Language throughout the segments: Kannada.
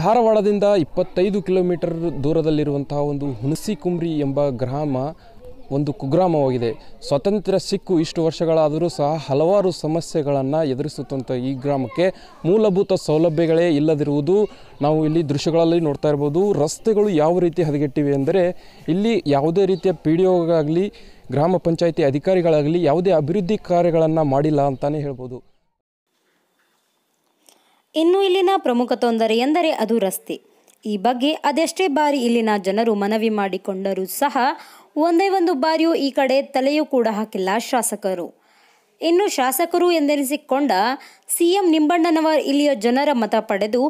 ಧಾರವಾಡದಿಂದ ಇಪ್ಪತ್ತೈದು ಕಿಲೋಮೀಟರ್ ದೂರದಲ್ಲಿರುವಂತಹ ಒಂದು ಹುಣಸಿಕುಮ್ರಿ ಎಂಬ ಗ್ರಾಮ ಒಂದು ಕುಗ್ರಾಮವಾಗಿದೆ ಸ್ವಾತಂತ್ರ್ಯ ಸಿಕ್ಕು ಇಷ್ಟು ವರ್ಷಗಳಾದರೂ ಸಹ ಹಲವಾರು ಸಮಸ್ಯೆಗಳನ್ನು ಎದುರಿಸುತ್ತಂಥ ಈ ಗ್ರಾಮಕ್ಕೆ ಮೂಲಭೂತ ಸೌಲಭ್ಯಗಳೇ ಇಲ್ಲದಿರುವುದು ನಾವು ಇಲ್ಲಿ ದೃಶ್ಯಗಳಲ್ಲಿ ನೋಡ್ತಾ ಇರ್ಬೋದು ರಸ್ತೆಗಳು ಯಾವ ರೀತಿ ಹದಗೆಟ್ಟಿವೆ ಅಂದರೆ ಇಲ್ಲಿ ಯಾವುದೇ ರೀತಿಯ ಪಿ ಡಿ ಗ್ರಾಮ ಪಂಚಾಯಿತಿ ಅಧಿಕಾರಿಗಳಾಗಲಿ ಯಾವುದೇ ಅಭಿವೃದ್ಧಿ ಕಾರ್ಯಗಳನ್ನು ಮಾಡಿಲ್ಲ ಅಂತಲೇ ಹೇಳ್ಬೋದು ಇನ್ನು ಇಲ್ಲಿನ ಪ್ರಮುಖ ತೊಂದರೆ ಎಂದರೆ ಅದು ರಸ್ತೆ ಈ ಬಗ್ಗೆ ಅದೆಷ್ಟೇ ಬಾರಿ ಇಲ್ಲಿನ ಜನರು ಮನವಿ ಮಾಡಿಕೊಂಡರೂ ಸಹ ಒಂದೇ ಒಂದು ಬಾರಿಯೂ ಈ ಕಡೆ ತಲೆಯೂ ಕೂಡ ಹಾಕಿಲ್ಲ ಶಾಸಕರು ಇನ್ನು ಶಾಸಕರು ಎಂದೆನಿಸಿಕೊಂಡ ಸಿಎಂ ನಿಂಬಣ್ಣನವರ್ ಇಲ್ಲಿಯ ಜನರ ಮತ ಪಡೆದು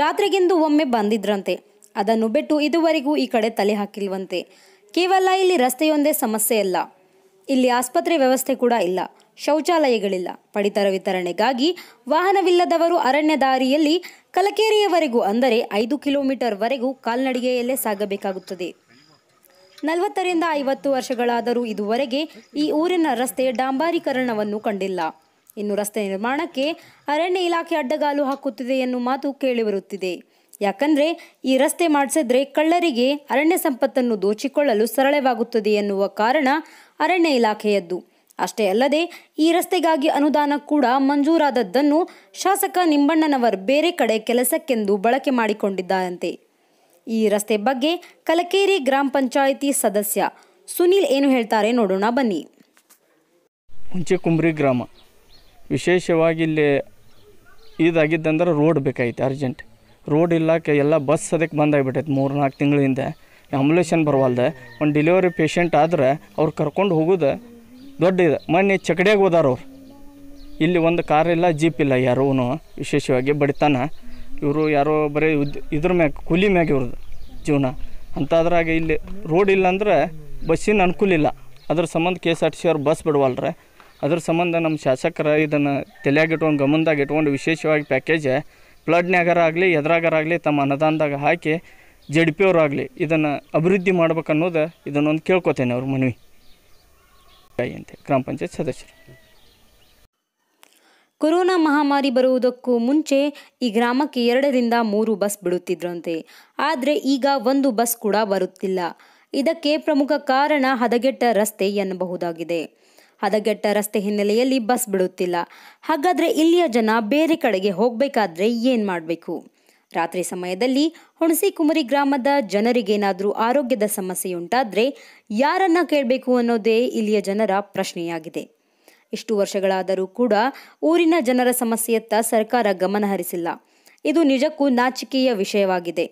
ಜಾತ್ರೆಗೆಂದು ಒಮ್ಮೆ ಬಂದಿದ್ರಂತೆ ಅದನ್ನು ಬಿಟ್ಟು ಇದುವರೆಗೂ ಈ ಕಡೆ ತಲೆ ಹಾಕಿಲ್ವಂತೆ ಕೇವಲ ಇಲ್ಲಿ ರಸ್ತೆಯೊಂದೇ ಸಮಸ್ಯೆ ಅಲ್ಲ ಇಲ್ಲಿ ಆಸ್ಪತ್ರೆ ವ್ಯವಸ್ಥೆ ಕೂಡ ಇಲ್ಲ ಶೌಚಾಲಯಗಳಿಲ್ಲ ಪಡಿತರ ವಿತರಣೆಗಾಗಿ ವಾಹನವಿಲ್ಲದವರು ಅರಣ್ಯ ದಾರಿಯಲ್ಲಿ ಕಲಕೇರಿಯವರೆಗೂ ಅಂದರೆ ಐದು ಕಿಲೋಮೀಟರ್ವರೆಗೂ ಕಾಲ್ನಡಿಗೆಯಲ್ಲೇ ಸಾಗಬೇಕಾಗುತ್ತದೆ ನಲವತ್ತರಿಂದ ಐವತ್ತು ವರ್ಷಗಳಾದರೂ ಇದುವರೆಗೆ ಈ ಊರಿನ ರಸ್ತೆ ಡಾಂಬಾರೀಕರಣವನ್ನು ಕಂಡಿಲ್ಲ ಇನ್ನು ರಸ್ತೆ ನಿರ್ಮಾಣಕ್ಕೆ ಅರಣ್ಯ ಇಲಾಖೆ ಅಡ್ಡಗಾಲು ಹಾಕುತ್ತಿದೆ ಎನ್ನುವ ಮಾತು ಕೇಳಿಬರುತ್ತಿದೆ ಯಾಕಂದರೆ ಈ ರಸ್ತೆ ಮಾಡಿಸಿದ್ರೆ ಕಳ್ಳರಿಗೆ ಅರಣ್ಯ ಸಂಪತ್ತನ್ನು ದೋಚಿಕೊಳ್ಳಲು ಸರಳವಾಗುತ್ತದೆ ಎನ್ನುವ ಕಾರಣ ಅರಣ್ಯ ಇಲಾಖೆಯದ್ದು ಅಷ್ಟೇ ಅಲ್ಲದೆ ಈ ರಸ್ತೆಗಾಗಿ ಅನುದಾನ ಕೂಡ ಮಂಜೂರಾದದ್ದನ್ನು ಶಾಸಕ ನಿಂಬಣ್ಣನವರ್ ಬೇರೆ ಕಡೆ ಕೆಲಸಕ್ಕೆಂದು ಬಳಕೆ ಮಾಡಿಕೊಂಡಿದ್ದಾರಂತೆ ಈ ರಸ್ತೆ ಬಗ್ಗೆ ಕಲಕೇರಿ ಗ್ರಾಮ ಪಂಚಾಯಿತಿ ಸದಸ್ಯ ಸುನೀಲ್ ಏನು ಹೇಳ್ತಾರೆ ನೋಡೋಣ ಬನ್ನಿ ಮುಂಚೆ ಕುಂಬ್ರಿ ಗ್ರಾಮ ವಿಶೇಷವಾಗಿ ಇಲ್ಲಿ ಇದಾಗಿದ್ದಂದ್ರೆ ರೋಡ್ ಬೇಕಾಗಿತ್ತು ಅರ್ಜೆಂಟ್ ರೋಡ್ ಇಲ್ಲ ಎಲ್ಲ ಬಸ್ ಅದಕ್ಕೆ ಬಂದಾಗಿಬಿಟ್ಟೈತೆ ಮೂರು ನಾಲ್ಕು ತಿಂಗಳಿಂದ ಹಿಂದೆ ಬರವಲ್ದೆ ಒಂದು ಡೆಲಿವರಿ ಪೇಷಂಟ್ ಆದರೆ ಅವ್ರು ಕರ್ಕೊಂಡು ಹೋಗೋದು ದೊಡ್ಡದು ಮೊನ್ನೆ ಹೋದಾರ ಅವ್ರು ಇಲ್ಲಿ ಒಂದು ಕಾರ್ ಇಲ್ಲ ಜೀಪ್ ಇಲ್ಲ ಯಾರೂ ವಿಶೇಷವಾಗಿ ಬಡಿತಾನ ಇವರು ಯಾರೋ ಬರೀ ಇದ್ರ ಮ್ಯಾಗ ಕೂಲಿ ಮ್ಯಾಗ ಇವ್ರದ್ದು ಜೀವನ ಅಂಥದ್ರಾಗ ಇಲ್ಲಿ ರೋಡ್ ಇಲ್ಲ ಬಸ್ಸಿನ ಅನುಕೂಲ ಇಲ್ಲ ಅದ್ರ ಸಂಬಂಧ K S R T C ಅವ್ರು ಬಸ್ ಬಿಡವಲ್ರೆ ಅದ್ರ ಸಂಬಂಧ ನಮ್ಮ ಶಾಸಕರ ಇದನ್ನು ತಲೆಯಾಗಿಟ್ಕೊಂಡು ಗಮನದಾಗ ಇಟ್ಕೊಂಡು ವಿಶೇಷವಾಗಿ ಪ್ಯಾಕೇಜ್ ಆಗಲಿ ಆಗಲಿ ತಮ್ಮ ಅನುದಾನದಾಗ ಹಾಕಿ ಜೆ ಪಿ ಅವರಾಗಲಿ ಇದನ್ನು ಅಭಿವೃದ್ಧಿ ಮಾಡ್ಬೇಕನ್ನೋದು ಇದನ್ನೊಂದು ಕೇಳ್ಕೊತೇನೆ ಅವ್ರ ಮನವಿ ಅಂತೆ ಗ್ರಾಮ ಪಂಚಾಯತ್ ಸದಸ್ಯರು ಕೊರೋನಾ ಮಹಾಮಾರಿ ಬರುವುದಕ್ಕೂ ಮುಂಚೆ ಈ ಗ್ರಾಮಕ್ಕೆ ಎರಡರಿಂದ ಮೂರು ಬಸ್ ಬಿಡುತ್ತಿದ್ರಂತೆ ಆದರೆ ಈಗ ಒಂದು ಬಸ್ ಕೂಡ ಬರುತ್ತಿಲ್ಲ ಇದಕ್ಕೆ ಪ್ರಮುಖ ಕಾರಣ ಹದಗೆಟ್ಟ ರಸ್ತೆ ಎನ್ನಬಹುದಾಗಿದೆ ಹದಗೆಟ್ಟ ರಸ್ತೆ ಹಿನ್ನೆಲೆಯಲ್ಲಿ ಬಸ್ ಬಿಡುತ್ತಿಲ್ಲ ಹಾಗಾದರೆ ಇಲ್ಲಿಯ ಜನ ಬೇರೆ ಕಡೆಗೆ ಹೋಗಬೇಕಾದ್ರೆ ಏನು ಮಾಡಬೇಕು ರಾತ್ರಿ ಸಮಯದಲ್ಲಿ ಹುಣಸಿಕುಮರಿ ಗ್ರಾಮದ ಜನರಿಗೇನಾದರೂ ಆರೋಗ್ಯದ ಸಮಸ್ಯೆಯುಂಟಾದರೆ ಯಾರನ್ನ ಕೇಳಬೇಕು ಅನ್ನೋದೇ ಇಲ್ಲಿಯ ಜನರ ಪ್ರಶ್ನೆಯಾಗಿದೆ ಇಷ್ಟು ವರ್ಷಗಳಾದರೂ ಕೂಡ ಊರಿನ ಜನರ ಸಮಸ್ಯೆಯತ್ತ ಸರ್ಕಾರ ಗಮನಹರಿಸಿಲ್ಲ ಇದು ನಿಜಕ್ಕೂ ನಾಚಿಕೆಯ ವಿಷಯವಾಗಿದೆ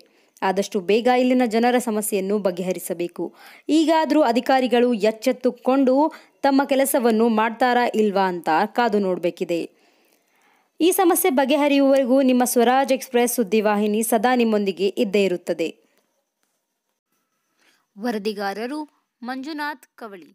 ಆದಷ್ಟು ಬೇಗ ಇಲ್ಲಿನ ಜನರ ಸಮಸ್ಯೆಯನ್ನು ಬಗೆಹರಿಸಬೇಕು ಈಗಾದರೂ ಅಧಿಕಾರಿಗಳು ಎಚ್ಚೆತ್ತುಕೊಂಡು ತಮ್ಮ ಕೆಲಸವನ್ನು ಮಾಡ್ತಾರಾ ಇಲ್ವಾ ಅಂತ ಕಾದು ನೋಡಬೇಕಿದೆ ಈ ಸಮಸ್ಯೆ ಬಗೆಹರಿಯುವವರೆಗೂ ನಿಮ್ಮ ಸ್ವರಾಜ್ ಎಕ್ಸ್ಪ್ರೆಸ್ ಸುದ್ದಿವಾಹಿನಿ ಸದಾ ನಿಮ್ಮೊಂದಿಗೆ ಇದ್ದೇ ಇರುತ್ತದೆ ವರದಿಗಾರರು ಮಂಜುನಾಥ್ ಕವಳಿ